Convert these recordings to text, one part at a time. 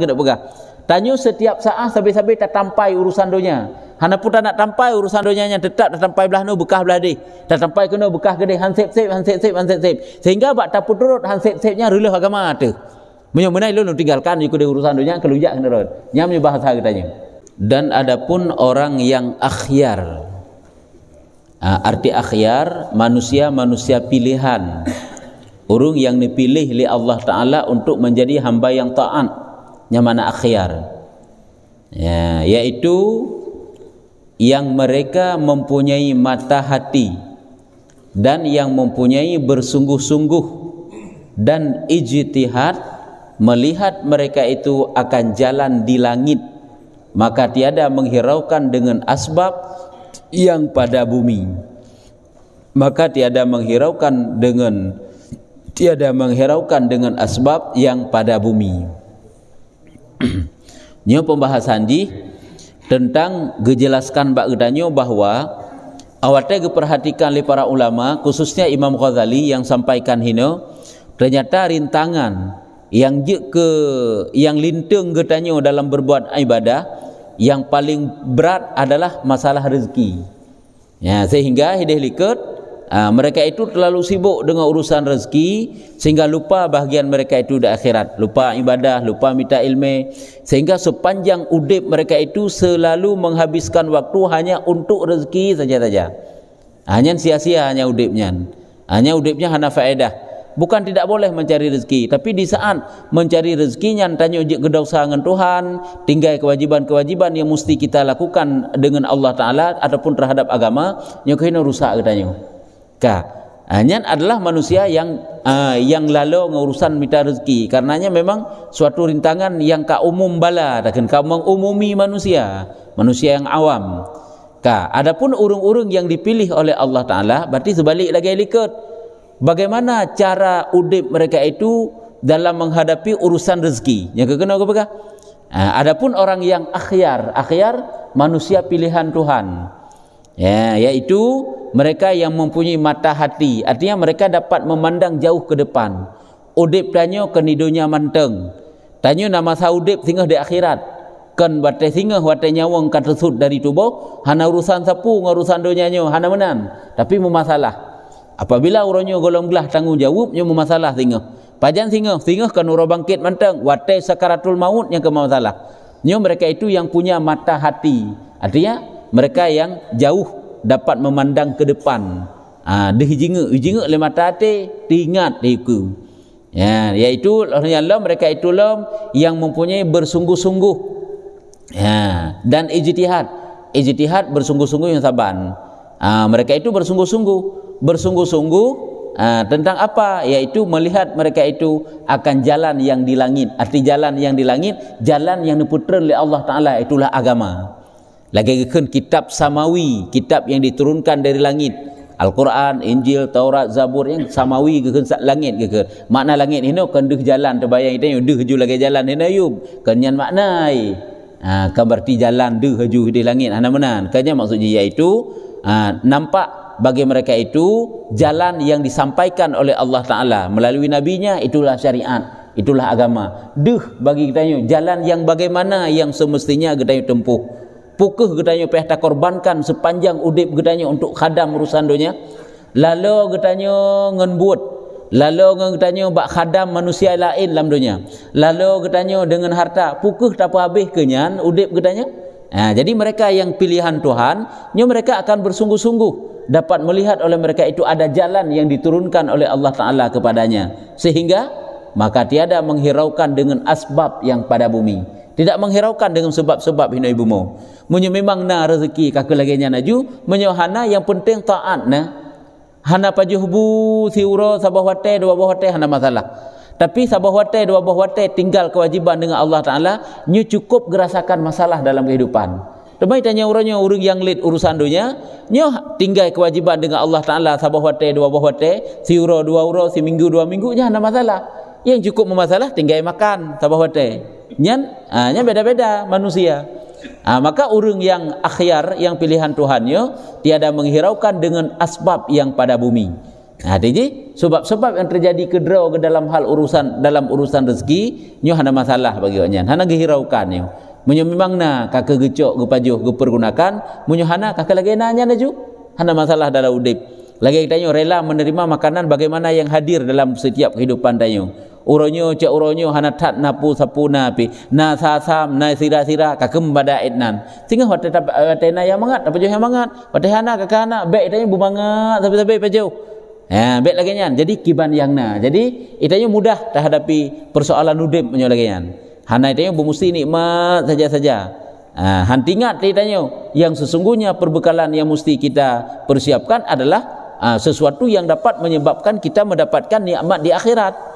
kena pegang. Tanya setiap saat sampai-sampai tak tampai urusan dunia. Hana pun tak nak tampai urusan dunia yang tetap tak tampai belah nu bekas belah deh. Tak tampai kena bekas gede han sep sep han sep sep han sep sep. Sehingga bak tak putut han sep sepnya relah agama tu. Menyemenai lu ilu tinggalkan iko de urusan dunia kelujak kena rod. Nya menyo bahasa katanya. Dan adapun orang yang akhyar. Ha, arti akhyar manusia-manusia pilihan. orang yang dipilih oleh Allah Ta'ala untuk menjadi hamba yang ta'at yang mana akhyar ya, yaitu yang mereka mempunyai mata hati dan yang mempunyai bersungguh-sungguh dan ijtihad melihat mereka itu akan jalan di langit maka tiada menghiraukan dengan asbab yang pada bumi maka tiada menghiraukan dengan tiada menghiraukan dengan asbab yang pada bumi ini pembahasan di tentang gejelaskan bak gedanyo bahwa awalnya diperhatikan oleh para ulama khususnya Imam Ghazali yang sampaikan hino ternyata rintangan yang ke yang linteng gedanyo dalam berbuat ibadah yang paling berat adalah masalah rezeki. Ya, sehingga hidih likut Ah, mereka itu terlalu sibuk dengan urusan rezeki sehingga lupa bahagian mereka itu di akhirat, lupa ibadah, lupa minta ilmu sehingga sepanjang udip mereka itu selalu menghabiskan waktu hanya untuk rezeki saja-saja. Hanya sia-sia hanya udipnya. Hanya udipnya hanya faedah. Bukan tidak boleh mencari rezeki, tapi di saat mencari rezekinya tanya ujik kedosa dengan Tuhan, tinggai kewajiban-kewajiban yang mesti kita lakukan dengan Allah Ta'ala ataupun terhadap agama, nyokohin rusak katanya. Ka. Hanya ah, adalah manusia yang uh, yang lalu ngurusan minta rezeki. Karenanya memang suatu rintangan yang ka umum bala dan ka mengumumi manusia, manusia yang awam. Ka. Adapun urung-urung yang dipilih oleh Allah Taala berarti sebalik lagi likut. Bagaimana cara udip mereka itu dalam menghadapi urusan rezeki? Yang kena apa? Uh, adapun orang yang akhyar, akhyar manusia pilihan Tuhan ya, iaitu mereka yang mempunyai mata hati artinya mereka dapat memandang jauh ke depan udip tanya ke kan nidunya manteng tanya nama saudip singgah di akhirat kan batai singgah batai nyawang kan tersud dari tubuh hana urusan sapu ngurusan nyaw. hana menan tapi memasalah apabila urunya golong gelah tanggungjawabnya memasalah singgah pajan singgah singgah kan urah bangkit manteng batai sakaratul maut yang kemasalah Nyo mereka itu yang punya mata hati. Artinya mereka yang jauh dapat memandang ke depan ha de hijinge hijinge le mata ate diingat de ku ya iaitu orang yang mereka itu lah yang mempunyai bersungguh-sungguh ya dan ijtihad ijtihad bersungguh-sungguh yang saban ha, mereka itu bersungguh-sungguh bersungguh-sungguh ha, tentang apa yaitu melihat mereka itu akan jalan yang di langit arti jalan yang di langit jalan yang diputer oleh Allah taala itulah agama lagi kekan kitab samawi, kitab yang diturunkan dari langit. Al-Quran, Injil, Taurat, Zabur yang samawi kekan sat langit ke. Makna langit ini kan duh jalan terbayang itu yang duh hujul lagi jalan ini ayub. Kenyan kan maknai. Ah, ha, kan berarti jalan duh haju di langit. Anak ha, menan. Kenyan kan maksudnya iaitu ha, nampak bagi mereka itu jalan yang disampaikan oleh Allah Ta'ala melalui nabiNya itulah syariat itulah agama duh bagi kita jalan yang bagaimana yang semestinya kita tempuh Pukuh getanya payah tak korbankan sepanjang udip getanya untuk khadam urusan dunia lalu getanya ngenbuat lalu getanya bak khadam manusia lain dalam dunia lalu getanya dengan harta pukuh tak habis kenyan udip getanya Nah, ha, jadi mereka yang pilihan Tuhan, nyu mereka akan bersungguh-sungguh dapat melihat oleh mereka itu ada jalan yang diturunkan oleh Allah Ta'ala kepadanya. Sehingga, maka tiada menghiraukan dengan asbab yang pada bumi. Tidak menghiraukan dengan sebab-sebab hina ibu mu. Munyo memang na rezeki kakak lagi nya naju, munyo hana yang penting taat na. Hana paju hubu si sabah wate dua buah wate hana masalah. Tapi sabah wate dua buah wate tinggal kewajiban dengan Allah Taala, nyu cukup gerasakan masalah dalam kehidupan. Tapi tanya urunya urung yang lid urusan dunia, nyu tinggal kewajiban dengan Allah Taala sabah wate dua buah wate, si dua uro, si minggu dua minggunya hana masalah. Yang cukup memasalah tinggal makan sabah wate nyan ah, nyan beda-beda manusia ah, maka urung yang akhyar yang pilihan Tuhan, yo tiada menghiraukan dengan asbab yang pada bumi Nah, jadi sebab-sebab yang terjadi ke draw ke dalam hal urusan dalam urusan rezeki, nyoh ada masalah bagi orangnya. Hana gehiraukan yo. Menyoh memang na kakek gecok ke pajoh ke pergunakan. Menyoh hana kakek lagi nanya naju. Hana masalah dalam udip. Lagi kita rela menerima makanan bagaimana yang hadir dalam setiap kehidupan dayu uronyo ce uronyo hanatat napu sapu napi na sa sam na sira sira ka kembada etnan tinga hote ta eh, te na ya mangat apa jo ya mangat hote hana ka kana be itanya bu mangat tapi tapi pa jo ha be lagi nyan jadi kiban yang na jadi itanya mudah terhadapi persoalan nudep menyo lagi nyan hana itanya bu musti nikmat saja saja ha han tingat itanya yang sesungguhnya perbekalan yang mesti kita persiapkan adalah ha, sesuatu yang dapat menyebabkan kita mendapatkan nikmat di akhirat.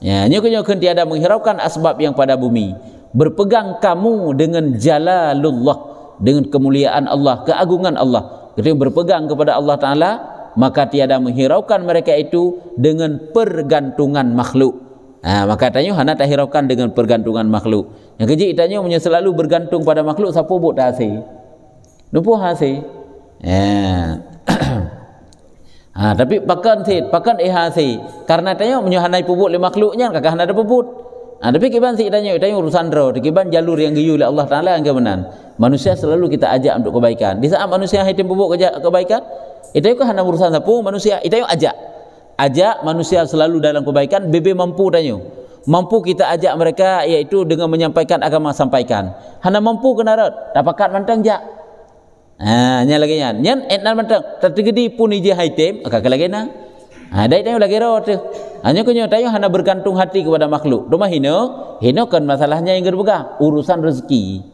Ya, nyukun-nyukun tiada menghiraukan asbab yang pada bumi. Berpegang kamu dengan jalalullah. Dengan kemuliaan Allah, keagungan Allah. Ketika berpegang kepada Allah Ta'ala, maka tiada menghiraukan mereka itu dengan pergantungan makhluk. Ha, maka tanya, hana tak hiraukan dengan pergantungan makhluk. Yang keji, tanya, punya selalu bergantung pada makhluk, siapa buat tak hasil? Nampu hasil? Ya. Ha, tapi pakan sih, pakan eh hasi. Karena tanya menyuhanai pupuk, lima makhluknya, kakak hendak pebut. Ha, tapi kiban sih tanya, tanya urusan roh. Kiban jalur yang gayu Allah Taala yang kemenan. Manusia selalu kita ajak untuk kebaikan. Di saat manusia hitam pupuk kerja kebaikan, itu yang kahana urusan sapu manusia. Itu yang ajak. Ajak manusia selalu dalam kebaikan. BB mampu tanya. Mampu kita ajak mereka, yaitu dengan menyampaikan agama sampaikan. Hana mampu kenarut. Dapatkan mantang jak. Ya. Ha, nya lagi nya. Nya enar mentang. Tertegedi pun ije haitem, akak lagi na. Ha, dai dai lagi rawat. Hanya kunyo tayo hana bergantung hati kepada makhluk. Duma hino, hino kan masalahnya yang berbuka, urusan rezeki.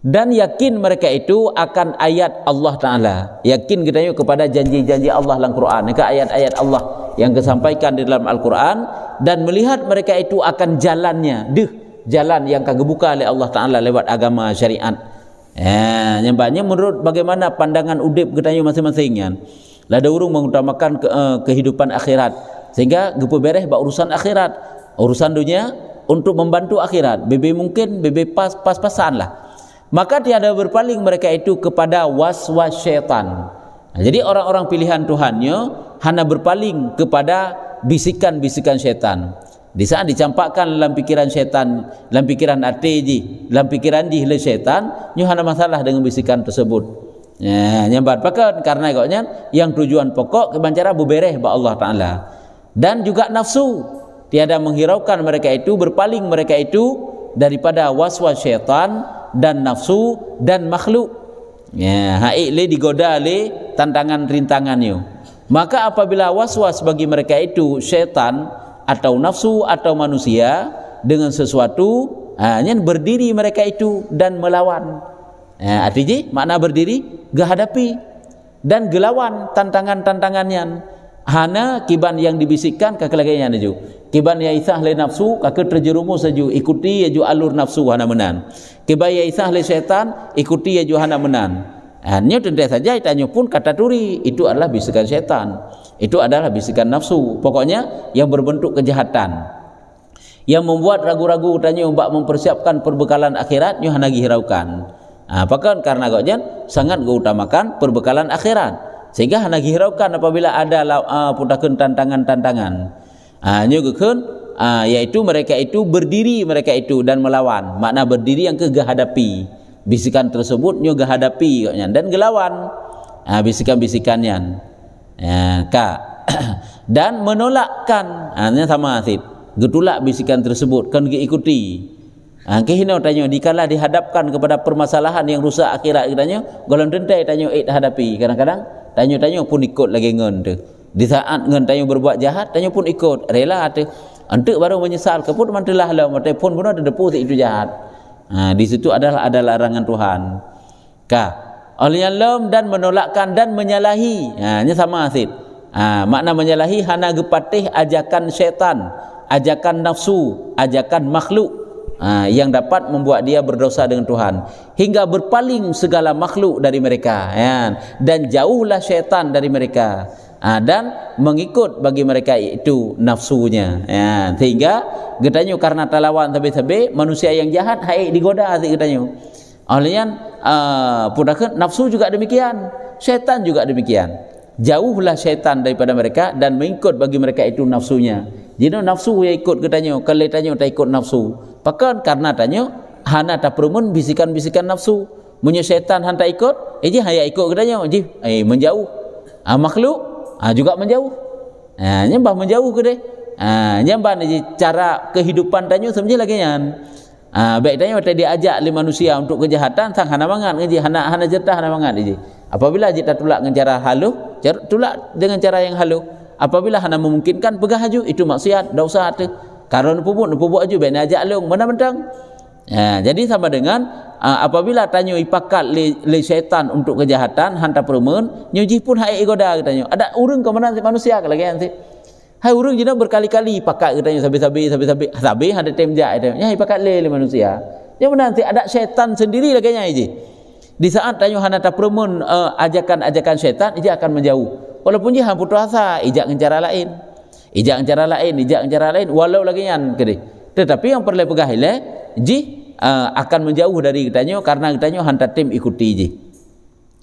Dan yakin mereka itu akan ayat Allah Ta'ala. Yakin kita kepada janji-janji Allah dalam Quran. Ke ayat-ayat Allah yang disampaikan di dalam Al-Quran. Dan melihat mereka itu akan jalannya. Duh, jalan yang kagebuka oleh Allah Ta'ala lewat agama syariat. Eh, nyebabnya menurut bagaimana pandangan udip ketanya masing-masing kan. Lada lah urung mengutamakan ke, eh, kehidupan akhirat. Sehingga gepo bereh ba urusan akhirat. Urusan dunia untuk membantu akhirat. BB mungkin, BB pas, pas pasan lah. Maka tiada berpaling mereka itu kepada was-was syaitan. Nah, ha, jadi orang-orang pilihan Tuhannya hanya berpaling kepada bisikan-bisikan syaitan. Di saat dicampakkan dalam pikiran setan, dalam pikiran ateji, dalam pikiran dihle lah setan. nyuhana masalah dengan bisikan tersebut. Ya, nyambat pakai karena ikutnya yang tujuan pokok kebancara bubereh ba Allah Taala dan juga nafsu tiada menghiraukan mereka itu berpaling mereka itu daripada waswas setan dan nafsu dan makhluk. Ya, haik le digoda le tantangan rintangan yo. Maka apabila waswas bagi mereka itu setan atau nafsu atau manusia dengan sesuatu hanya berdiri mereka itu dan melawan ya, artinya makna berdiri gehadapi dan gelawan tantangan-tantangannya hana kiban yang dibisikkan ke kelakainya itu kiban ya isah le nafsu kake terjerumus saju ikuti ya ju alur nafsu hana menan kiban ya isah le setan ikuti ya ju hana menan hanya tentu saja itu pun kata turi itu adalah bisikan setan itu adalah bisikan nafsu. Pokoknya yang berbentuk kejahatan. Yang membuat ragu-ragu tanya untuk mempersiapkan perbekalan akhirat nyuh nagi hiraukan. Ha, apakah karena kau sangat kau utamakan perbekalan akhirat sehingga nagi hiraukan apabila ada uh, tantangan-tantangan. Uh, ha, Nyugukun Uh, ha, yaitu mereka itu berdiri mereka itu dan melawan makna berdiri yang kegahadapi bisikan tersebut nyogahadapi dan gelawan uh, bisikan-bisikannya ya, ka dan menolakkan hanya sama asib getulak bisikan tersebut kan diikuti ha kehina tanya dikala dihadapkan kepada permasalahan yang rusak akhirat kiranya golam tentai tanya eh hadapi kadang-kadang tanya-tanya pun ikut lagi ngon tu di saat ngon tanya berbuat jahat tanya pun ikut rela tu antuk baru menyesal kepun mantelah lah, lah mate pun pun ada depu itu jahat ha di situ adalah ada larangan Tuhan ka Alialam dan menolakkan dan menyalahi. Ha ini sama asid. Ha, makna menyalahi hana gepatih ajakan syaitan, ajakan nafsu, ajakan makhluk. Ha, yang dapat membuat dia berdosa dengan Tuhan hingga berpaling segala makhluk dari mereka ya. dan jauhlah syaitan dari mereka ha, dan mengikut bagi mereka itu nafsunya ya. sehingga getanyo karena talawan tapi-tapi manusia yang jahat haik digoda asik getanyo olehnya Ah, punakan nafsu juga demikian syaitan juga demikian jauhlah syaitan daripada mereka dan mengikut bagi mereka itu nafsunya jadi nafsu yang ikut Kita tanya kalau tanya tak ikut nafsu pakan karena tanya hana tak perumun bisikan-bisikan nafsu punya syaitan hantar ikut eh jih hayak ikut kita tanya jih eh menjauh ha, makhluk ha, juga menjauh ha, nyembah menjauh ke deh ha, nyembah ni cara kehidupan tanya semuanya lagi yang Ha, baik tanya macam dia ajak oleh manusia untuk kejahatan, sang hana mangan ngaji, hana hana jertah hana mangan ngaji. Apabila dia tak tolak dengan cara halus, cara tolak dengan cara yang halus, apabila hana memungkinkan pegah haju itu maksiat, usah tu. Karon pupuk, pupuk haju ben ajak long, mana mentang. Ha, jadi sama dengan Uh, apabila tanya ipakat le, le syaitan untuk kejahatan hantar perumun nyuji pun hai igoda katanya ada urung ke mana manusia ke lagi nanti Hai urang jina berkali-kali pakat katanya sabi-sabi sabi-sabi sabi ada time dia ada. Ya pakat le manusia. Dia ya, menanti ada syaitan sendiri lah kayaknya ini. Di saat tanya hana tak permen uh, eh, ajakan-ajakan syaitan, dia akan menjauh. Walaupun dia hampir asa, ijak dengan cara lain. Ijak dengan cara lain, ijak dengan cara lain, walau lagi yang kiri. Tetapi yang perlu pegah ilah, ji uh, akan menjauh dari katanya, karena katanya hantar tim ikuti ji.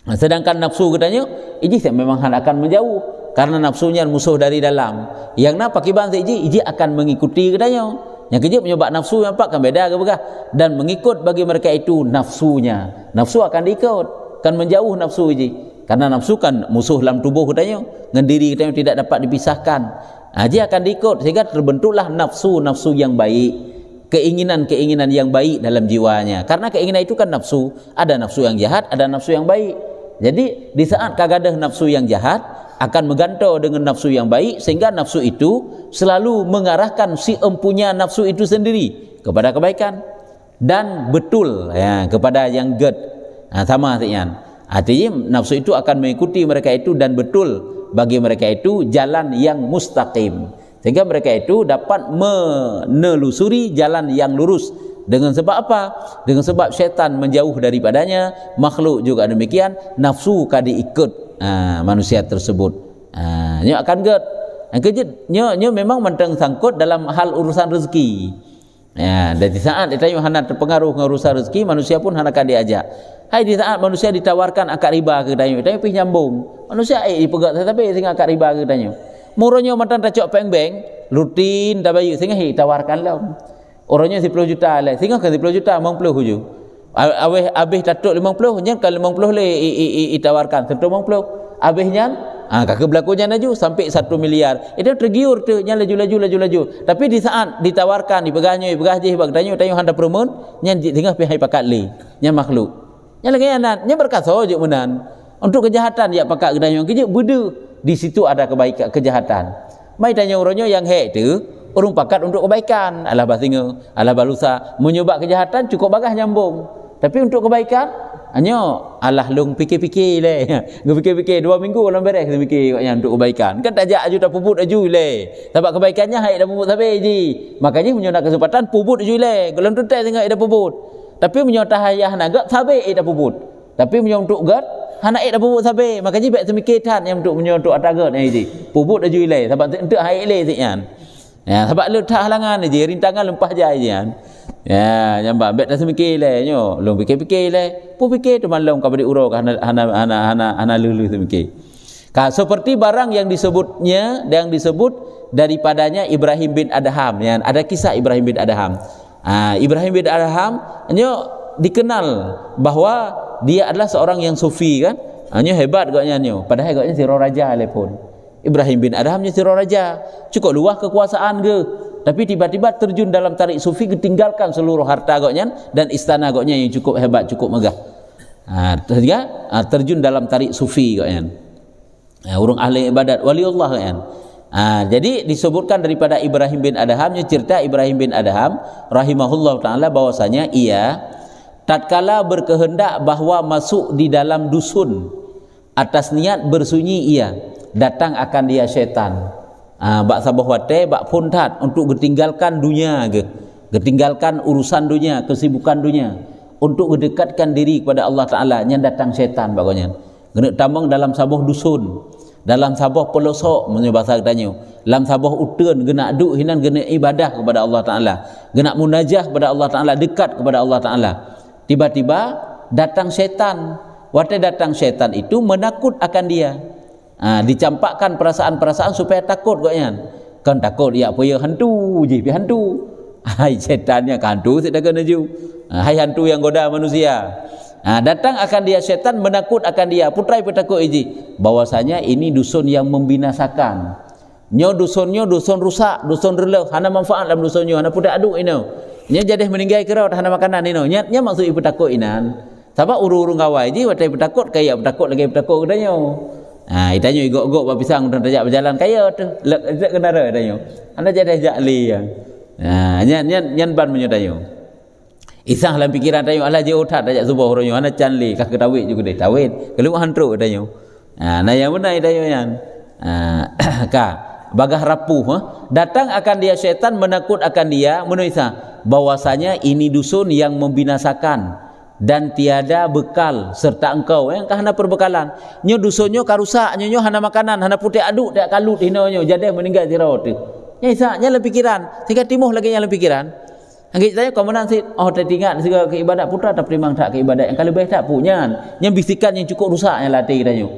Sedangkan nafsu katanya, ini memang akan menjauh. Karena nafsunya musuh dari dalam. Yang nampak kibang tak iji, akan mengikuti katanya. Yang kerja menyebab nafsu yang nampak kan beda ke bukan? Dan mengikut bagi mereka itu nafsunya. Nafsu akan diikut. Kan menjauh nafsu iji. Karena nafsu kan musuh dalam tubuh katanya. Dengan diri katanya tidak dapat dipisahkan. Haji akan diikut. Sehingga terbentuklah nafsu-nafsu yang baik. Keinginan-keinginan yang baik dalam jiwanya. Karena keinginan itu kan nafsu. Ada nafsu yang jahat, ada nafsu yang baik. Jadi di saat kagadah nafsu yang jahat, akan menggantau dengan nafsu yang baik sehingga nafsu itu selalu mengarahkan si empunya nafsu itu sendiri kepada kebaikan dan betul ya, kepada yang good nah, ha, sama artinya artinya nafsu itu akan mengikuti mereka itu dan betul bagi mereka itu jalan yang mustaqim sehingga mereka itu dapat menelusuri jalan yang lurus dengan sebab apa? Dengan sebab syaitan menjauh daripadanya, makhluk juga demikian, nafsu kadi ikut uh, ha, manusia tersebut. Ini ha, uh, akan get. Yang kejut, ini memang menteng sangkut dalam hal urusan rezeki. Ya, dari saat dia tanya hana terpengaruh dengan urusan rezeki, manusia pun hana akan diajak. Hai di saat manusia ditawarkan akad riba ke tanya, tanya pergi nyambung. Manusia eh dipegat tetapi sehingga akad riba ke tanya. Muronyo matan tak cok peng beng, rutin dah bayu sehingga hei tawarkan lah. Orangnya 10 juta lah. kan 10 juta, 50 hujung, Habis, habis datuk 50, nyan kalau 50 lah ditawarkan. Tentu 50. Habis nyan, ha, kakak berlaku nyan laju sampai 1 miliar. Itu tergiur tu, nyan laju-laju, laju-laju. Tapi di saat ditawarkan, dipegahnya, dipegahnya, dipegahnya, tanya, tanya, handa perumun, nyan tinggal pihak pakat li, nyan makhluk. yang lagi anak, yang berkasa ojuk menan. Untuk kejahatan, ya pakat gedanya, kejap budu, di situ ada kebaikan, kejahatan. Mai tanya orangnya yang hek tu, orang pakat untuk kebaikan. Alah basinga, alah balusa, menyebab kejahatan cukup bagah nyambung. Tapi untuk kebaikan, hanya alah lung pikir-pikir le. Gu fikir-fikir dua minggu orang beres kita fikir katnya untuk kebaikan. Kan tak ajak aju tak puput aju le. Sebab kebaikannya haid dah puput sampai ji. Makanya punya kesempatan puput aju le. Kalau tu tak tengok dah puput. Tapi punya tahayah nak gak sampai dah puput. Tapi punya untuk gak hana ik dah pupuk sabi. Makanya baik semikitan yang untuk menyuruh untuk atas gerd ni. Pupuk dah jual ilai. Sebab untuk haik ilai sikian. Ya, sebab lu letak halangan je, rintangan lempah je je kan. Ya, nyambak bet dah semikir lah nyo. Lu fikir-fikir lah. Pu fikir tu malam kau beri urok hana hana hana hana, hana lulu semikir. Ka seperti barang yang disebutnya yang disebut daripadanya Ibrahim bin Adham ya. Ada kisah Ibrahim bin Adham. Ha, Ibrahim bin Adham nyo dikenal bahawa dia adalah seorang yang sufi kan. Hanya hebat gaknya nyo. Padahal gaknya si raja lepon. Lah Ibrahim bin Adham ni tiro raja. Cukup luah kekuasaan ke. Tapi tiba-tiba terjun dalam tarik sufi ketinggalkan seluruh harta agaknya dan istana agaknya yang cukup hebat, cukup megah. Ha, kan? ha, terjun dalam tarik sufi agaknya. Ya, urung ahli ibadat wali Allah agaknya. Ha, jadi disebutkan daripada Ibrahim bin Adham cerita Ibrahim bin Adham rahimahullah taala bahwasanya ia tatkala berkehendak bahawa masuk di dalam dusun atas niat bersunyi ia datang akan dia syaitan. Ah, bak sabah wate, bak pun untuk ketinggalkan dunia ke, ketinggalkan urusan dunia, kesibukan dunia, untuk mendekatkan diri kepada Allah Taala. Yang datang syaitan bagonya. Kena tambang dalam sabah dusun, dalam sabah pelosok menyebut bahasa katanya dalam sabah utun kena aduk hinan kena ibadah kepada Allah Ta'ala kena munajah kepada Allah Ta'ala dekat kepada Allah Ta'ala tiba-tiba datang syaitan waktu datang syaitan itu menakut akan dia Ha, dicampakkan perasaan-perasaan supaya takut kau kan. Kan takut ya apa ya hantu je, pi hantu. Hai setannya hantu tak ada kena ha, Hai hantu yang goda manusia. Ha, datang akan dia setan menakut akan dia. Putrai pun takut je. Bahwasanya ini dusun yang membinasakan. Nyo dusunnya dusun rusak, dusun relau. Hana manfaat dalam dusunnya, hana pun tak aduk ino. Nyo jadi meninggal kerawat hana makanan ino. Nya nyo maksud ibu takut inan. Sebab uru-uru ngawai je, watai ibu takut, kaya ibu takut lagi ibu takut kedanya. Ha, dia tanya igok-igok bab pisang dan tajak berjalan kaya tu. Lek lek kenara tanya. Anda jadi jak li ya? Ha, nyan nyan nyan ban menyu tanya. Isah dalam pikiran tanya Allah je utah tajak subuh ronyo anda can li kak ketawit juga dia tawit. Keluar hantu tanya. Ha, nah yang mana dia tanya nyan. Ha, bagah rapuh ha? datang akan dia syaitan menakut akan dia menulis bahwasanya ini dusun yang membinasakan dan tiada bekal serta engkau yang eh, kahana perbekalan nyo dusonyo karusak nyo nyo hana makanan hana putih aduk dak kalut hino nyo jadi meninggal di raut tu nyo isa nyo lebih pikiran tiga timuh lagi nyai lebih pikiran angge saya kau menang si oh tak tinggal sehingga ke ibadat putra tak perimbang tak ke ibadat yang kali baik tak punya nyo bisikan yang cukup rusak nyo latih dan nyo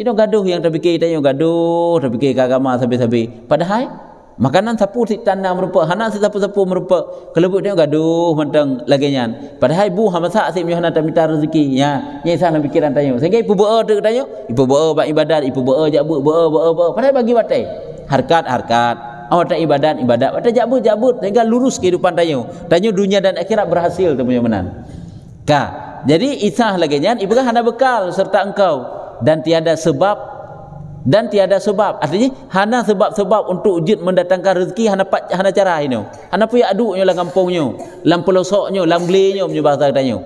Ini gaduh yang terfikir tanya gaduh terfikir ke agama sabi-sabi. Padahal Makanan sapu si tanah merupa, hana si sapu-sapu merupa. Kelebut dia gaduh mentang laginya. Padahal ibu hama sak si menyuhana tak minta rezeki. Ya, ni isah fikiran tanya. Sehingga ibu ber'a tu tanya. Ibu ber'a buat ibadat, ibu ber'a jabut, ber'a, ber'a, ber'a. Padahal bagi batai. Harkat, harkat. Awak tak ibadat, ibadat. Awak tak jabut, jabut. Sehingga lurus kehidupan tanya. Tanya dunia dan akhirat berhasil tu punya menan. Ka. Jadi isah laginya, ibu kan hana bekal serta engkau. Dan tiada sebab dan tiada sebab artinya hana sebab-sebab untuk jid mendatangkan rezeki hana pat hana cara ini hana punya aduknya lah kampungnya lam pelosoknya lam glenya punya bahasa ini.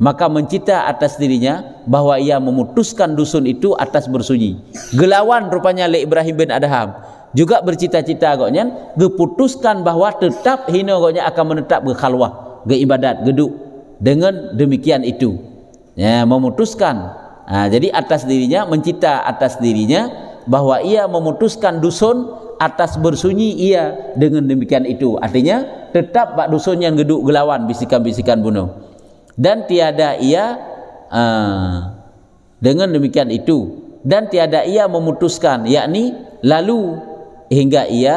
maka mencita atas dirinya bahawa ia memutuskan dusun itu atas bersunyi gelawan rupanya le Ibrahim bin Adham juga bercita-cita agaknya keputuskan bahawa tetap hina agaknya akan menetap ke khalwah ke ibadat geduk dengan demikian itu ya memutuskan Nah, ha, jadi atas dirinya mencita atas dirinya bahwa ia memutuskan dusun atas bersunyi ia dengan demikian itu. Artinya tetap pak dusun yang geduk gelawan bisikan-bisikan bunuh. Dan tiada ia uh, dengan demikian itu dan tiada ia memutuskan yakni lalu hingga ia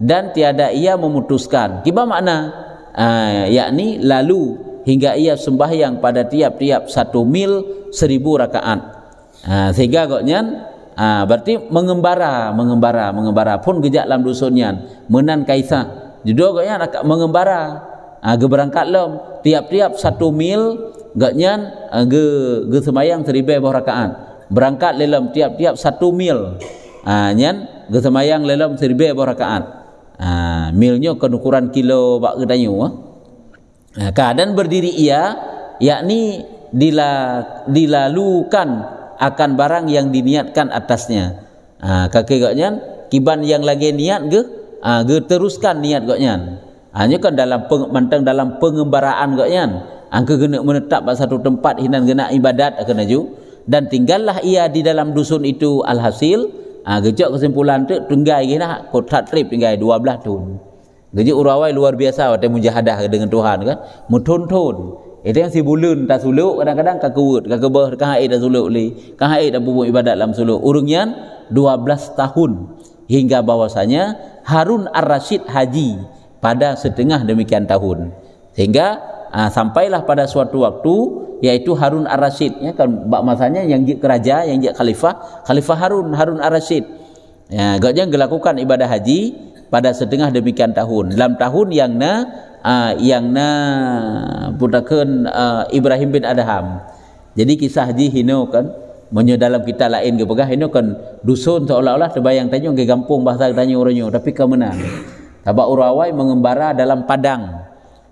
dan tiada ia memutuskan. Kiba makna uh, yakni lalu hingga ia sembahyang pada tiap-tiap satu mil seribu rakaat. Ah, sehingga agaknya ah, ha, berarti mengembara, mengembara, mengembara pun gejak dalam dusunnya menan kaisa Jadi agaknya nak mengembara, ah, ha, geberangkat lom tiap-tiap satu mil agaknya ge ge sembahyang seribu ribu rakaat. Berangkat lelom tiap-tiap satu mil. Ah, nyan ge sembahyang lelom seribu ribu rakaat. Ah, milnya kan ukuran kilo pak gedanyu. Ah. Nah, ha, keadaan berdiri ia yakni dilalukan akan barang yang diniatkan atasnya. Ha, kaki katnya, kiban yang lagi niat ke? Ha, ke teruskan niat katnya. Hanya kan dalam peng, mantang dalam pengembaraan katnya. Angka kena menetap pada satu tempat hinan kena ibadat akan ha, aju dan tinggallah ia di dalam dusun itu alhasil ha, gejok kesimpulan tu tunggai gina lah, kotak trip tinggai 12 tahun. Gaji urawai luar biasa waktu mujahadah dengan Tuhan kan. Mutun-tun. Itu yang si bulun tak suluk kadang-kadang kak kewut, kak kebah, kak haid tak suluk li. Kak haid tak bubuk ibadat dalam suluk. Urungnya 12 tahun hingga bahawasanya Harun Ar-Rashid haji pada setengah demikian tahun. Sehingga ah, sampailah pada suatu waktu yaitu Harun Ar-Rashid. Ya, kan, bak masanya yang jik keraja, yang jik khalifah. Khalifah Harun, Harun Ar-Rashid. Ya, gaknya gelakukan ibadah haji pada setengah demikian tahun dalam tahun yang na uh, yang na putakan uh, Ibrahim bin Adham jadi kisah Ji hino kan Menyo dalam kita lain ke pegah ini kan dusun seolah-olah terbayang tanya ke kampung bahasa tanya orangnya tapi ke mana tabak urawai mengembara dalam padang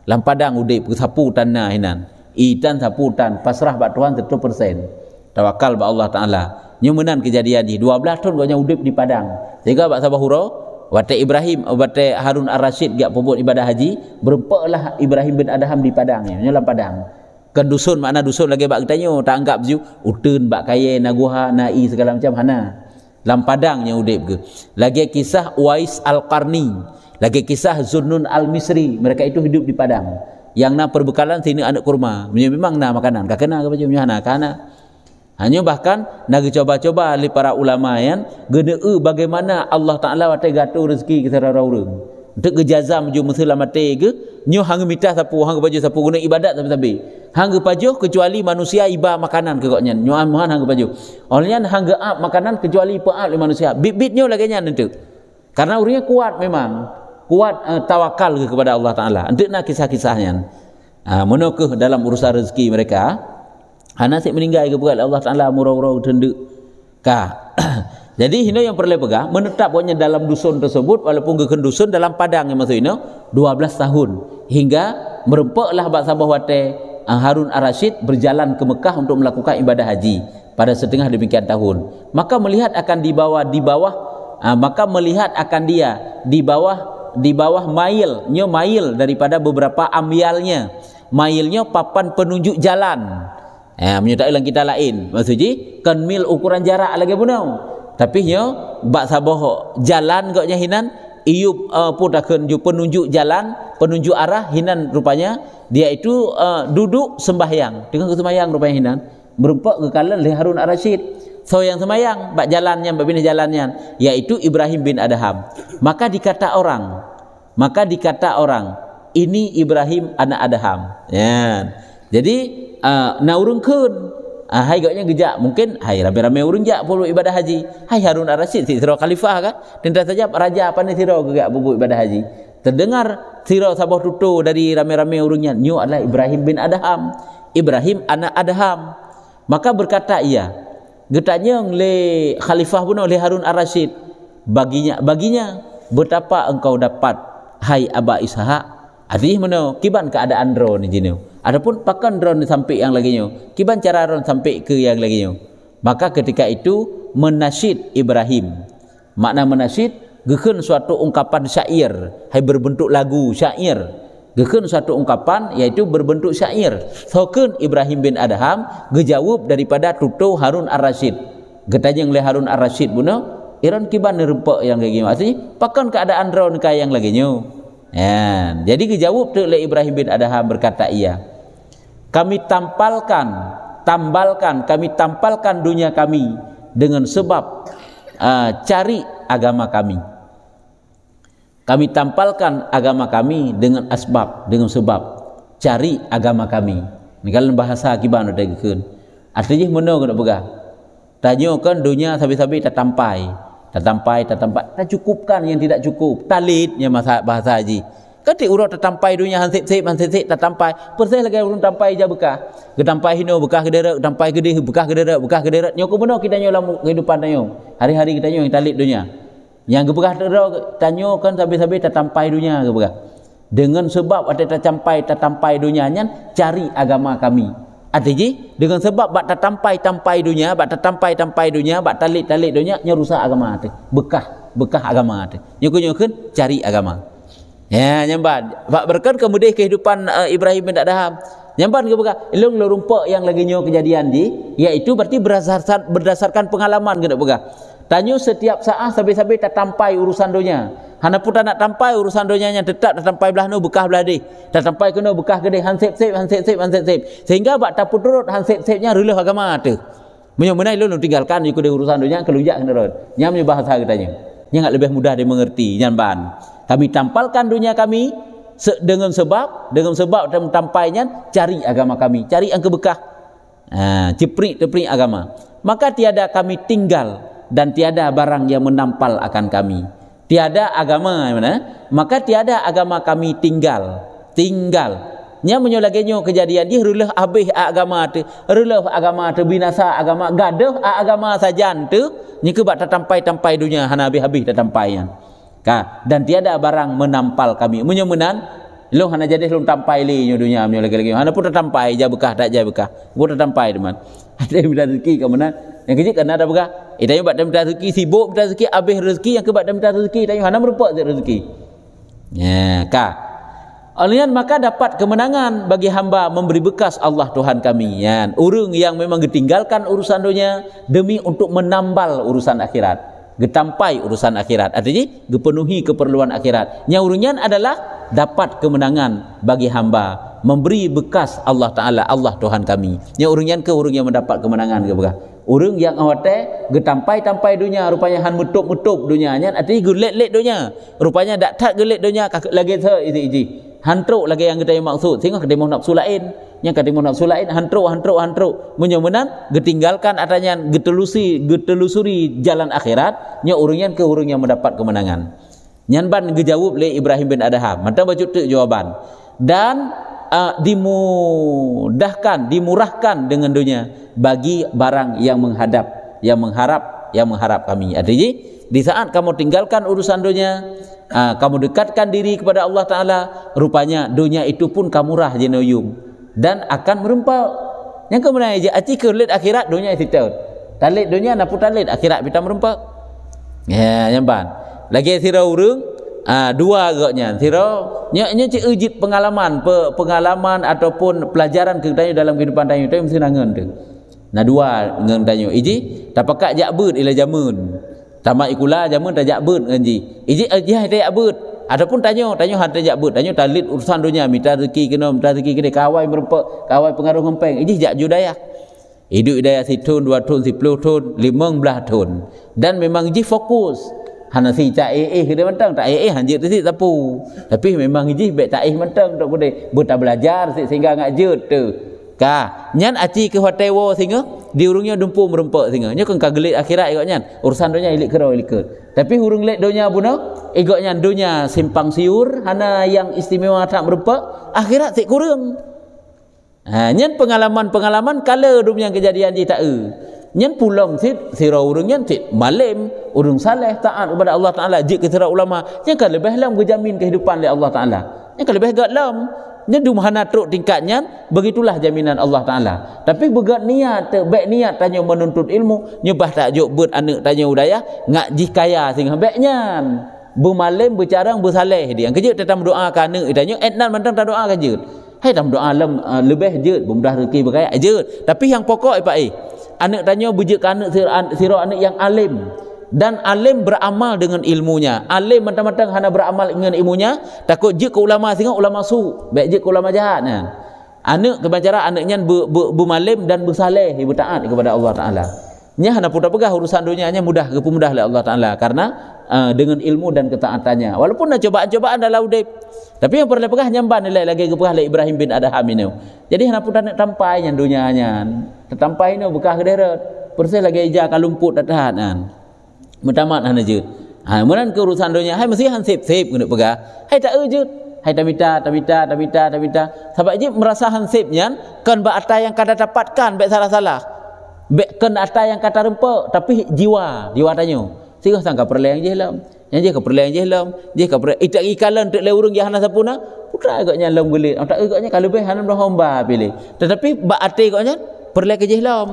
dalam padang udik sapu tanah hinan itan sapu tan pasrah bak tuan persen. tawakal bak Allah taala nyo menan kejadian di 12 tahun banyak udik di padang sehingga bak sabah hurau Wata Ibrahim, wata Harun Al rashid gak pembuat ibadah haji, berempaklah Ibrahim bin Adham di padang, ya, dalam padang. Ke kan dusun mana dusun lagi bak tanyo, oh, tak anggap ju, utun bak kaya naguha nai segala macam mana. Ha, dalam padangnya udip ke. Lagi kisah Wais Al-Qarni, lagi kisah Zunnun Al-Misri, mereka itu hidup di padang. Yang nak perbekalan sini anak kurma, memang nak makanan, kakena ke baju, kakena, kakena. Kak, hanya bahkan nak cuba-cuba oleh para ulama yang gede bagaimana Allah Taala mati gatu rezeki kita rara orang. Untuk kejaza menuju Muslim mati ke, nyu hang mitah sapu hang baju sapu guna ibadat tapi tapi hang baju kecuali manusia iba makanan ke koknya nyu amuhan hang baju. Olehnya hang ab makanan kecuali peal oleh manusia. bit nyu lagi nyan itu. Karena urinya kuat memang kuat uh, tawakal ke kepada Allah Taala. untuk nak kisah-kisahnya. Uh, ah, menokuh dalam urusan rezeki mereka Anak ha, saya meninggal ke bukan Allah Ta'ala murau-rau tunduk. Ka. Jadi ini yang perlu pegang menetap hanya dalam dusun tersebut walaupun ke dusun dalam padang yang maksud ini 12 tahun hingga merempaklah bab sabah wate ah, Harun Ar-Rasyid berjalan ke Mekah untuk melakukan ibadah haji pada setengah demikian tahun maka melihat akan di bawah di bawah ah, maka melihat akan dia di bawah di bawah mail nyo mail daripada beberapa amyalnya mailnya papan penunjuk jalan Ha, menyedari dalam kita lain. Maksudnya, kan mil ukuran jarak lagi pun tau. Tapi, ya, bak sabah jalan kotnya hinan, iup uh, pun takkan penunjuk jalan, penunjuk arah hinan rupanya, dia itu uh, duduk sembahyang. Dengan kesembahyang rupanya hinan. Berupa ke kalan leh Harun Ar-Rashid. So yang sembahyang, bak jalannya, bak bina jalannya, yaitu Ibrahim bin Adham. Maka dikata orang, maka dikata orang, ini Ibrahim anak Adham. Ya. Jadi, uh, ah, na urungkeun uh, ah, hai gaknya gejak mungkin hai ramai-ramai urung ja polo ibadah haji hai harun ar-rasyid ti tiro khalifah kan tentu saja raja apa ni tiro gak buku ibadah haji terdengar tiro sabah tutu dari ramai-ramai urungnya nyu adalah ibrahim bin adham ibrahim anak adham maka berkata ia getanya le khalifah pun oleh harun ar-rasyid baginya baginya betapa engkau dapat hai aba ishaq Adih mana kiban keadaan drone ni jinu. Adapun pakan drone sampai yang lagi nyu, kiban cara drone sampai ke yang lagi nyu, Maka ketika itu menasid Ibrahim. Makna menasid gekeun suatu ungkapan syair, hai berbentuk lagu syair. Gekeun suatu ungkapan yaitu berbentuk syair. Sokeun Ibrahim bin Adham gejawab daripada tutu Harun Ar-Rasyid. Getanya leh Harun Ar-Rasyid buna, iran kiban nerempak yang lagi masih pakan keadaan drone kaya yang laginyo. Ya, kan. jadi dijawab oleh Ibrahim bin Adham berkata iya kami tampalkan tambalkan kami tampalkan dunia kami dengan sebab uh, cari agama kami kami tampalkan agama kami dengan asbab dengan sebab cari agama kami ini kalau bahasa kibana dagikeun artinya mana kena Tanya kan dunia sabi-sabi tak tampai tak tampai tak tampai tak cukupkan yang tidak cukup talitnya bahasa bahasa haji Ketik urut tertampai dunia hansip sip hansip sip tertampai. Persis lagi urut tampai je bekah. Ketampai hino bekah gedera, tampai gede bekah gedera, bekah gedera. Nyok ke benar kita nyok dalam kehidupan nyok. Hari-hari kita nyok kita dunia. Yang gebekah tera tanyo kan sabis-sabis tertampai dunia gebekah. Dengan sebab ada tercampai tertampai dunia nyan cari agama kami. Artinya dengan sebab bak tertampai tampai dunia, bak tertampai tampai dunia, bak talik talik dunia nyerusak agama ate. Bekah bekah agama ate. Nyok nyok cari agama. Ya, nyemban. Pak berken, kemudian kehidupan uh, Ibrahim bin Adham. Nyemban ke buka. Ilung lorumpak yang lagi nyawa kejadian di. Iaitu berarti berdasarkan, berdasarkan pengalaman ke buka. Tanya setiap saat sampai-sampai tak tampai urusan dunia. Hana pun tak nak tampai urusan dunia yang tetap tak tampai belah nu bekah belah di. Tak tampai kena bekah gede. Han sep sep, han sep sep, han sep sep. Sehingga buat tak puturut han sep sepnya rilih agama tu. Menyumbunai ilung lu tinggalkan ikut urusan dunia keluyak kena rot. Yang menyebabkan sahaja katanya. Yang lebih mudah dia mengerti, Nyemban kami tampalkan dunia kami se dengan sebab dengan sebab dan tampainya cari agama kami cari yang kebekah ha, ceprik ceprik agama maka tiada kami tinggal dan tiada barang yang menampal akan kami tiada agama mana maka tiada agama kami tinggal tinggal nya menyolagenyo kejadian di rulah abih agama tu rulah agama tu binasa agama gadah agama sajan tu nya ke tampai-tampai dunia hana habis-habis tak yang. Ka, dan tiada barang menampal kami. Menyemenan, lu hana jadi lu tampai li dunia amnya lagi-lagi. Hana pun tertampai ja bekah tak ja bekah. Gua tertampai teman. Ada yang minta rezeki ke mana? Yang kecil kena ada bekah. Eh tanya buat minta rezeki sibuk minta rezeki habis rezeki yang kebat minta rezeki tanya hana merupak rezeki. Ya, ka. Alian maka dapat kemenangan bagi hamba memberi bekas Allah Tuhan kami. Yan. Urung yang memang ditinggalkan urusan dunia demi untuk menambal urusan akhirat getampai urusan akhirat artinya dipenuhi keperluan akhirat yang urunnya adalah dapat kemenangan bagi hamba memberi bekas Allah Ta'ala Allah Tuhan kami yang urunnya ke urung yang mendapat kemenangan ke bekas urung yang awate getampai-tampai dunia rupanya han mutup-mutup dunia nyan artinya gelet-let dunia rupanya dak tak gelet dunia kakak lagi ter itu iji hantuk lagi yang kita maksud tengok kedemoh nafsu lain yang kata munak sulain hantro hantro hantro menyemenan ditinggalkan adanya getelusi getelusuri jalan akhirat nya urungan ke urung yang mendapat kemenangan nyan ban gejawab le Ibrahim bin Adham mata baju tu jawaban dan uh, dimudahkan dimurahkan dengan dunia bagi barang yang menghadap yang mengharap yang mengharap kami artinya di saat kamu tinggalkan urusan dunia uh, kamu dekatkan diri kepada Allah Ta'ala rupanya dunia itu pun kamurah jenoyum dan akan merempak. Yang kemudian ia atikur lid akhirat dunia itu. Talid dunia na pun talid akhirat kita merempak. Ya, nyaman. Lagi sira urung, uh, dua agaknya sira nya nya ci ujit pengalaman pe, pengalaman ataupun pelajaran ke dalam kehidupan tanya itu mesti nangen tu. Na dua ngeng tanya iji tapak jak bud ila jamun. Tamak ikulah jaman tajak bud kanji. Iji ajih eh, tajak bud. Ataupun tanya, tanya hal tajak bud. Tanya talit urusan dunia. Minta rezeki kena, minta rezeki kena. Kawai merupak, kawai pengaruh kempeng. Iji jak judaya. Hidup daya si tun, dua tun, si puluh tun, lima belah tun. Dan memang iji fokus. Hanya si cak eh eh kena mentang. Tak eh eh hanjir tu si sapu. Tapi memang iji baik tak eh mentang. Tak boleh. Buta belajar si sehingga ngak jut tu. Ka, nyan aci ke hotel singa, diurungnya dumpu merempak singa. Nya kan kagelit akhirat igak nyan. Urusan dunia ilik kero ilik ke. Tapi hurung lek dunia buna, igak nyan dunia simpang siur, hana yang istimewa tak merempak, akhirat tak kurung. Ha, nyan pengalaman-pengalaman kala dunia kejadian di tak e. Nyan pulang sit sira urung nyan sit malem urung saleh taat kepada Allah Taala jik kita ulama nyan kan lebih lam gejamin kehidupan le Allah Taala yang lebih agak lam yang di mana teruk tingkatnya begitulah jaminan Allah Ta'ala tapi begat niat te, niat tanya menuntut ilmu nyubah tak juk buat anak tanya udaya ngak jih kaya sehingga baiknya bermalim bercarang bersalih dia kerja tetap eh, doa ke anak tanya etnan mantan tak doa kan hai tam doa lem uh, eh, lebih jod bermudah rezeki berkaya jod tapi yang pokok eh, pak eh anak tanya bujuk anak sirah anak yang alim dan alim beramal dengan ilmunya. Alim mentang-mentang hana beramal dengan ilmunya, takut je ke ulama singa ulama su, baik je ke ulama jahat kan. Anak kebancara anaknya bermalim dan bersaleh ibu taat kepada Allah Taala. Nya hana pun pegah urusan dunianya mudah ke mudah oleh Allah Taala karena uh, dengan ilmu dan ketaatannya. Walaupun ada cobaan-cobaan dalam udep. Tapi yang pernah pegah nyamban nilai lagi ke pegah Ibrahim bin Adham ini. Jadi hana pun tak tampai nya dunianya. Tertampai ini bekah ke deret. Persis lagi ija kalumput tak tahan. Nah. Mertamat hana je. Hai, meran ke urusan dunia, hai mesti han sip sip guna pega. Hai tak je. Hai tak minta, tak minta, Sebab je merasa han sip nyan, kan ba yang kada dapatkan baik salah-salah. Baik kan ada yang kata kan rempe tapi jiwa, jiwa tanyo. Sigah sangka perlayan je lah. Yang je ke perlayan je lah. Je ke perlayan. Itak eh, ikalan untuk leurung yang hana sapuna. Putra agaknya lom gulit. Oh, tak agaknya kalau baik hana berhomba pilih. Tetapi bak ati agaknya perlayan ke je lah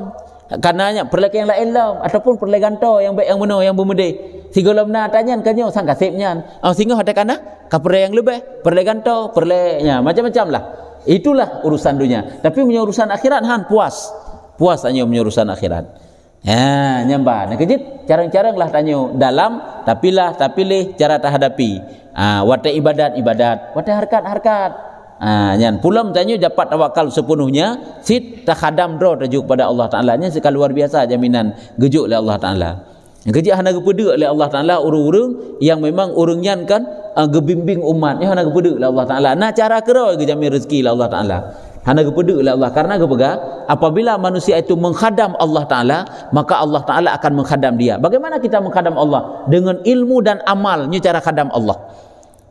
kananya perlekan yang lain lah ataupun perlekan to yang baik yang benar yang bermudi tiga lamna tanya kanyo sang kasipnya ang ah, singa hata kana kapre yang lebih perlekan to perlenya macam-macam lah itulah urusan dunia tapi punya urusan akhirat han puas puas hanya punya urusan akhirat ha nyamba nak kejit carang-carang lah tanyo dalam tapi lah tapi leh cara tahadapi ha ah, wate ibadat ibadat wate harkat harkat Ha, pulang tanya dapat tawakal sepenuhnya sit takadam dro tuju kepada Allah Taala nya sekali luar biasa jaminan gejuk oleh Allah Taala. Geji hana gepede oleh Allah Taala urung-urung yang memang urung nyan kan uh, gebimbing umat nya hana gepede oleh Allah Taala. Nah cara kero gejamin rezeki oleh Allah Taala. Hana gepede oleh Allah karena gepega apabila manusia itu menghadam Allah Taala maka Allah Taala akan menghadam dia. Bagaimana kita menghadam Allah dengan ilmu dan amal nya cara khadam Allah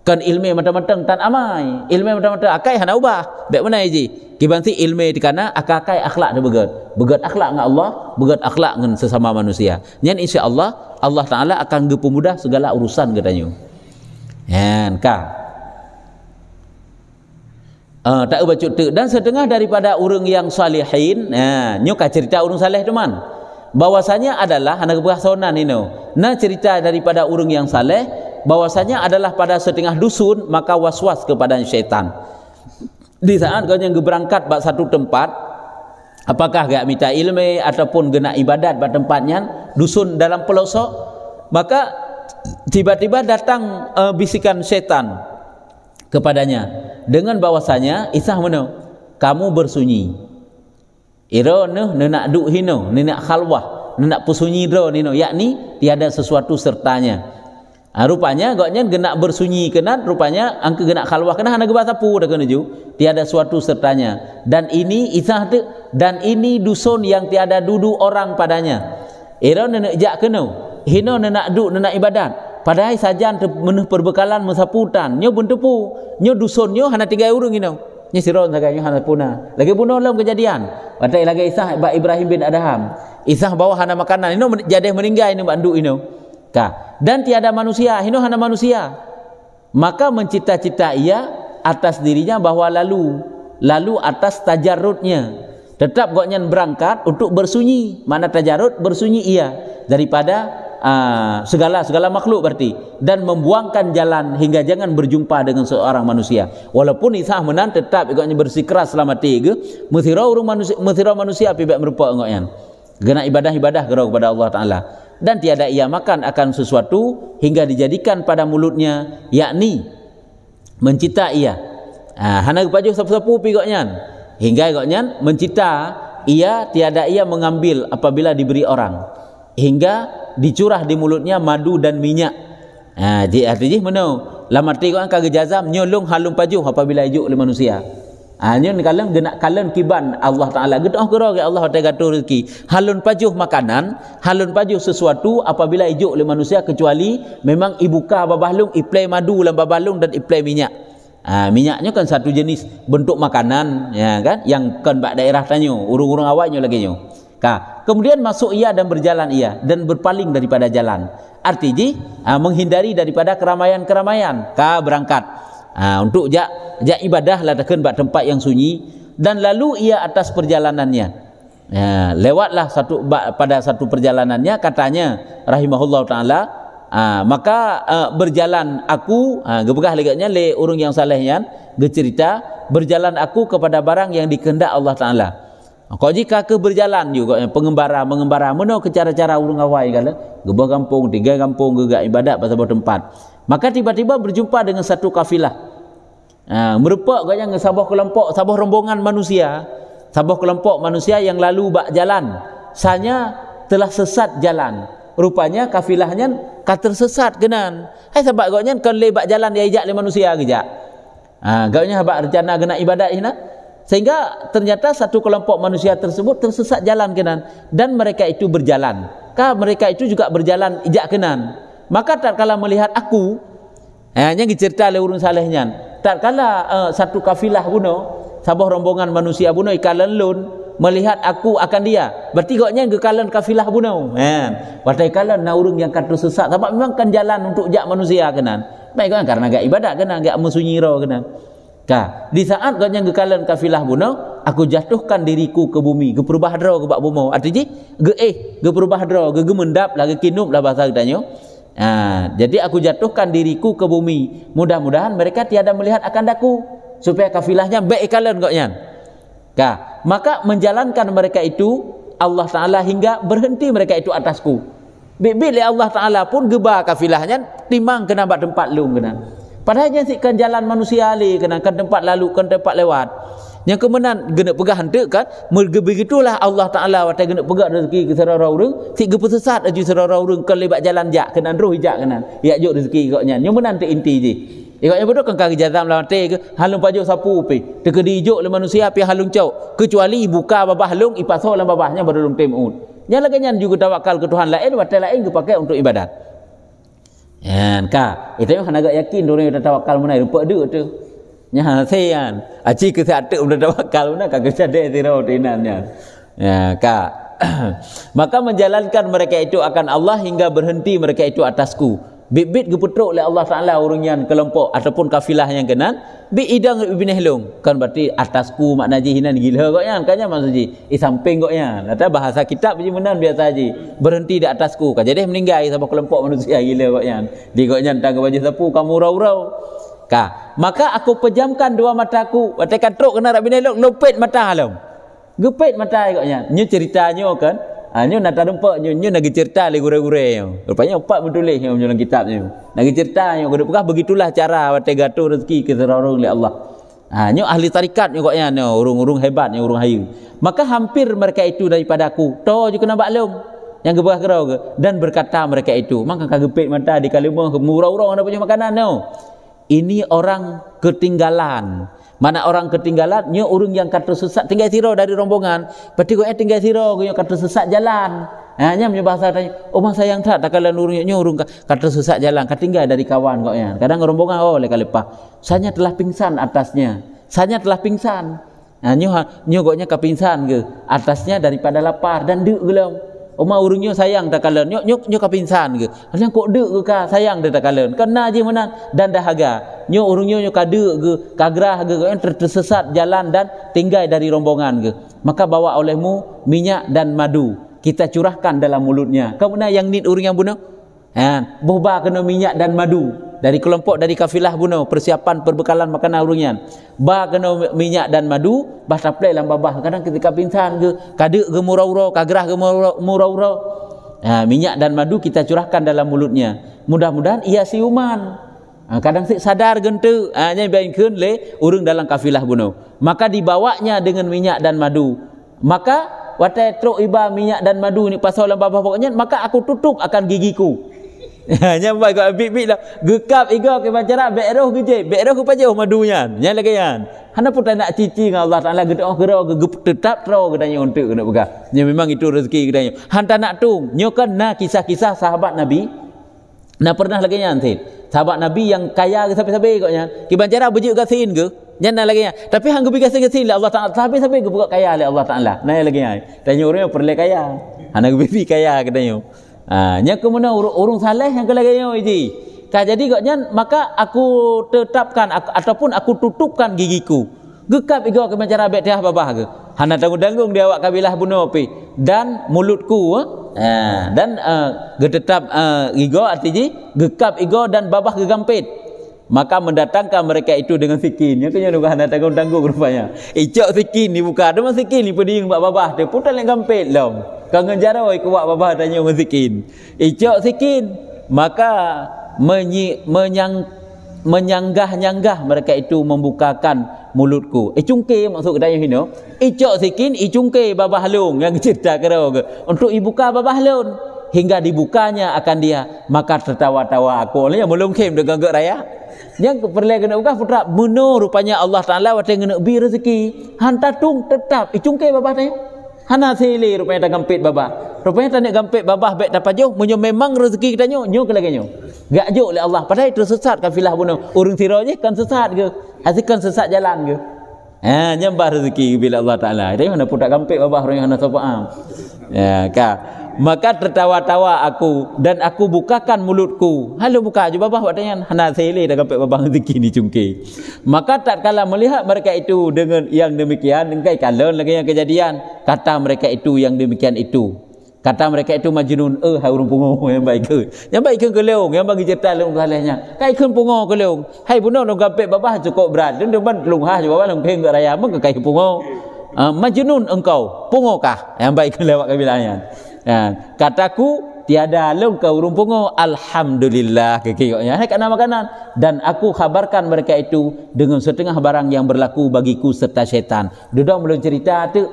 kan ilmu matang-matang tan amai ilmu matang-matang akai hana ubah bek mana iji kibanti ilmu di kana akakai akhlak de begat begat akhlak ngan Allah begat akhlak ngan sesama manusia nyen insyaallah Allah taala akan ge pemudah segala urusan gedanyo nyen ka Uh, ah, tak ubah cutu dan setengah daripada urung yang salihin nah ha, nyuka cerita urung saleh man, bahwasanya adalah anak buah sonan ini nah cerita daripada urung yang saleh bahwasanya adalah pada setengah dusun maka waswas was kepada syaitan. Di saat kau yang berangkat ke satu tempat, apakah gak minta ilmu ataupun gena ibadat pada tempatnya, dusun dalam pelosok, maka tiba-tiba datang uh, bisikan syaitan kepadanya dengan bahwasanya isah mana kamu bersunyi ira ne nenak duk hino nenak khalwah nenak pusunyi ro nino yakni tiada sesuatu sertanya Ha, rupanya agaknya genak bersunyi kena rupanya angka genak khalwah kena hanaga batapu dah kena ju tiada suatu sertanya dan ini isah tu dan ini dusun yang tiada dudu orang padanya era nak jak kena hino nak duk nak ibadat padahal sajan tu menuh perbekalan mesaputan nyo pu, nyo dusun nyo hana tiga urung ino nyo sirau tak nyo hana puna lagi puno lom kejadian patai lagi isah ba ibrahim bin adham isah bawa hana makanan ino jadi meninggal ino banduk ino you know. Ka. Dan tiada manusia, hino hana manusia. Maka mencita-cita ia atas dirinya bahwa lalu, lalu atas tajarutnya. Tetap gaknya berangkat untuk bersunyi. Mana tajarut bersunyi ia daripada uh, segala segala makhluk berarti dan membuangkan jalan hingga jangan berjumpa dengan seorang manusia walaupun isah menan tetap ikutnya bersikeras selama tiga mesirau manusia mesirau manusia pibak merupa engkau yang kena ibadah ibadah kepada Allah Taala dan tiada ia makan akan sesuatu hingga dijadikan pada mulutnya yakni mencita ia ha hana baju sapu-sapu pigoknya hingga igoknya mencita ia tiada ia mengambil apabila diberi orang hingga dicurah di mulutnya madu dan minyak ha jadi artinya mano lamati ko angka nyolong halung paju apabila ijuk oleh manusia hanya ni kalau genak kalau kiban Allah Taala gitu oh gerak Allah Taala gatuh rezeki. Halun pajuh makanan, halun pajuh sesuatu apabila ijuk oleh manusia kecuali memang ibu ibuka babahlung iplay madu dalam babahlung dan iplay minyak. Ha, minyaknya kan satu jenis bentuk makanan ya kan yang kan bak daerah tanya, urung-urung awaknya lagi nyo. Ka, kemudian masuk ia dan berjalan ia dan berpaling daripada jalan. Artinya ha, menghindari daripada keramaian-keramaian. Ka berangkat ha, untuk jak jak ibadah letakkan lah pada tempat yang sunyi dan lalu ia atas perjalanannya ya, lewatlah satu pada satu perjalanannya katanya rahimahullah taala ha, maka uh, berjalan aku ha, gebegah legaknya le urung yang salehnya gecerita berjalan aku kepada barang yang dikehendak Allah taala ha, kau jika ke berjalan juga eh, pengembara mengembara mana ke cara-cara urung awai kala gebah kampung tiga kampung gegak ibadat pada tempat Maka tiba-tiba berjumpa dengan satu kafilah. Ha, merupak kaya dengan sabah kelompok, sabah rombongan manusia. Sabah kelompok manusia yang lalu bak jalan. Sanya telah sesat jalan. Rupanya kafilahnya kat tersesat kenan. Hai sabak gaknya kan lebak jalan dia ijak le manusia kejak. Ha, gaknya habak rencana gena ibadat ini. Sehingga ternyata satu kelompok manusia tersebut tersesat jalan kenan dan mereka itu berjalan. Kah mereka itu juga berjalan ijak kenan. Maka tak kala melihat aku, eh, yang dicerita oleh urun salehnya, tak kala uh, satu kafilah guna, sabah rombongan manusia guna ikalan lun, melihat aku akan dia. Berarti kau yang kekalan kafilah guna. Eh. Berarti kalan na urung yang kata sesat, sebab memang kan jalan untuk jak manusia kenan. Baik kan, karena gak ibadah kenan, gak musunyi roh kenan. Ka, di saat kau ke kekalan kafilah guna, aku jatuhkan diriku ke bumi, ke perubahan roh ke bak bumi. Artinya, ge eh, ke perubahan roh, ke gemendap lah, ke kinup lah bahasa kita oh. Nah, ha, jadi aku jatuhkan diriku ke bumi. Mudah-mudahan mereka tiada melihat akan daku supaya kafilahnya baik kalian koknya. Nah, maka menjalankan mereka itu Allah Taala hingga berhenti mereka itu atasku. Bibil Allah Taala pun geba kafilahnya timang kena bat tempat lu kena. Padahal jangan sikkan jalan manusia ali kena ke tempat lalu ke tempat lewat. Yang kemenan genap pegah hantar kan. Begitulah Allah Ta'ala watak genap pegah rezeki ke serara orang. Tiga pesesat aja serara orang. Kalau lebat jalan jak kenan roh jak kenan. Ia juk rezeki kau Yang menan tak inti je. Ia yang berdua kan kaki jazam lah mati ke Halung pajuk sapu pi Teka dijuk le manusia pi halung cau Kecuali buka babah halung Ipasa lah babahnya berlum temut Yang lagi yang juga tawakal ke Tuhan lain Wata lain ke pakai untuk ibadat Ya kak Itu eh, yang agak yakin Dorang yang tawakal menai rupa dia tu nya sian aci ah, ke sa atuk benda tawakal na ka kerja de tiro tinannya ya, ya ka maka menjalankan mereka itu akan Allah hingga berhenti mereka itu atasku Bit-bit geputruk oleh Allah Taala urungian kelompok ataupun kafilah yang kenal bi idang ibn helung kan berarti atasku makna ji hinan gila kok yang kan ya, maksud ji i eh, samping kok yang kata bahasa kitab ji menan biasa ji berhenti di atasku kan jadi meninggal ya, sama kelompok manusia gila kok yang di kok yang tangga baju sapu kamu raw Ka. Maka aku pejamkan dua mataku. Katakan truk kena Rabbi Nailuk. Lepit mata alam. Gepit mata ikutnya. Ini ceritanya kan. ini ha, nak tak lupa. Ini nak cerita lagi gure-gure. Rupanya empat bertulis yang menjelang kitab ini. Nak cerita. Pukah begitulah cara watak gatuh rezeki keserorong oleh Allah. Ha, ini ahli tarikat ikutnya. Urung-urung hebat. Urung hayu. Maka hampir mereka itu daripada aku. Tahu juga nak baklum yang gebah kerau ke dan berkata mereka itu maka kagepit mata di kalimah murau-urau ada punya makanan no ini orang ketinggalan. Mana orang ketinggalan, nyo urung yang kata sesat tinggal siro dari rombongan. Berarti gue eh, tinggal siro, gue yang kata sesat jalan. Hanya punya bahasa tanya, oh masa yang tak, tak kalian urung nyo urung kata sesat jalan, ketinggal dari kawan kok ya. Kadang rombongan, oh leka lepa Sanya telah pingsan atasnya, sanya telah pingsan. Nah, ha, nyo ha, nyo gue nya kepingsan ke atasnya daripada lapar dan duk gelom. Umar urungnya sayang tak kalen. Nyok nyok nyok kapinsan ke. Alah kok de ke ka sayang dia tak kalen. Kan na je menan dan dah haga. Nyok urunya nyok kade ke kagrah ke kan tersesat jalan dan tinggal dari rombongan ke. Maka bawa olehmu minyak dan madu. Kita curahkan dalam mulutnya. Kamu nak yang nit urung yang bunuh? Ha, buhbah kena minyak dan madu dari kelompok dari kafilah guna persiapan perbekalan makanan urungian. Ba kena minyak dan madu, bah supply lambah bah kadang ketika pingsan ke, kada ke murau-rau, kagerah ke murau-rau. Ha, minyak dan madu kita curahkan dalam mulutnya. Mudah-mudahan ia siuman. Ha, kadang sik sadar gentu, ha, nya baikkeun le urung dalam kafilah guna. Maka dibawanya dengan minyak dan madu. Maka watai truk iba minyak dan madu ni pasal lambah bah pokoknya maka aku tutup akan gigiku Hanya buat kau bibit lah. Gekap ikau ke macam nak beroh kerja. Beroh ke pajuh madunyan. Yang lagi kan. Hana pun tak nak cici dengan Allah Ta'ala. Gede oh gerau ke gup tetap terau ke tanya untuk kena buka. Yang ya, memang itu rezeki ke tanya. Han tak nak tu. Nyokan na kisah-kisah sahabat Nabi. Nah pernah lagi yang sin. Sahabat Nabi yang kaya ke sampai-sampai kau nyan. Ke macam nak bujuk ke ke. Yang nak lagi yang. Tapi hang gubi kasih ke lah Allah Ta'ala. Sampai-sampai buka kaya oleh Allah Ta'ala. Nah yang lagi yang. Tanya orang yang perlu kaya. Hana gubi kaya ke tanya. Ha, nya kemana urung saleh yang kala gayo iji ka jadi gaknya maka aku tetapkan aku, ataupun aku tutupkan gigiku gekap igo ke macam rabet dia babah ke hana tanggung-tanggung dia awak kabilah bunuh pi dan mulutku eh, ha, dan uh, getetap uh, igo artinya gekap igo dan babah gegampit maka mendatangkan mereka itu dengan fikir ni kena nak tanggung-tanggung rupanya ejak fikir ni bukan ada masa fikir ni pedih buat babah dia pun tak nak gampet lah kau ngejarau ikut buat babah tanya orang fikir ejak fikir maka menyi, menyang menyanggah-nyanggah mereka itu membukakan mulutku. Eh cungke maksud kedai hino. Icok sikin icungke babah lung yang cerita kira ke. Untuk ibuka babah lung hingga dibukanya akan dia maka tertawa-tawa aku. Olehnya belum kem dengan gerak raya. Yang perlu kena ugah putra muno rupanya Allah Taala wate ngene bi rezeki. Han tung tetap icungke eh, baba tai. Hana sele rupanya tak gampit baba. Rupanya tak nak gampit baba baik dapat jo munyo memang rezeki kita nyo nyo ke lagi lagenyo. Gak jo oleh Allah Padahal padai tersesat kafilah muno. Urung tiro je kan sesat ke? Asyik kan sesat jalan ke? Ha nyembah rezeki bila Allah Taala. Tapi mana putak gampit baba yang hana sapa am. Ya ka. Maka tertawa-tawa aku dan aku bukakan mulutku. Halo buka aja babah buat tanya. Hana sele dah sampai babah rezeki ni cungki. Maka tak kala melihat mereka itu dengan yang demikian. Engkai kalon lagi yang kejadian. Kata mereka itu yang demikian itu. Kata mereka itu majnun. Eh, hai urung pungo yang baik ke. Yang baik ke keleung. Yang bagi cerita leung kalahnya. Kai ke pungo keleung. Hai puno nung gampik babah cukup berat. Dan dia pun ha je babah nung pengen raya. Mereka kai pungo. Uh, ah, majnun engkau. Pungo kah? Yang baik ke lewat kabilahnya. Ha, kataku tiada alung ke urung alhamdulillah ke kiyoknya hai kena makanan dan aku khabarkan mereka itu dengan setengah barang yang berlaku bagiku serta syaitan dudang belum cerita tu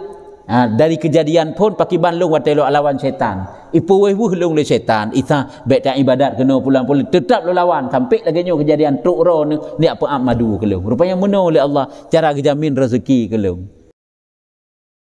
ha, dari kejadian pun pakai bandung watelo lawan syaitan ipu weh weh lung le syaitan ita bet tak ibadat kena pulang pulang tetap lu lawan sampai lagi nyu kejadian tu ro ni, ni apa amadu ke lung rupanya menolak Allah cara kejamin rezeki ke lung